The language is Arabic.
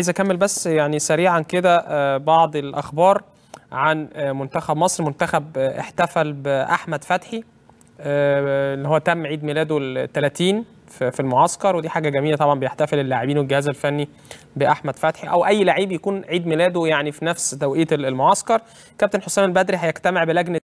عايز اكمل بس يعني سريعا كده آه، بعض الاخبار عن آه، منتخب مصر منتخب آه، احتفل باحمد فتحي اللي هو تم عيد ميلاده ال 30 في المعسكر ودي حاجه جميله طبعا بيحتفل اللاعبين والجهاز الفني باحمد فتحي او اي لعيب يكون عيد ميلاده يعني في نفس توقيت المعسكر كابتن حسام البدري هيجتمع بلجنه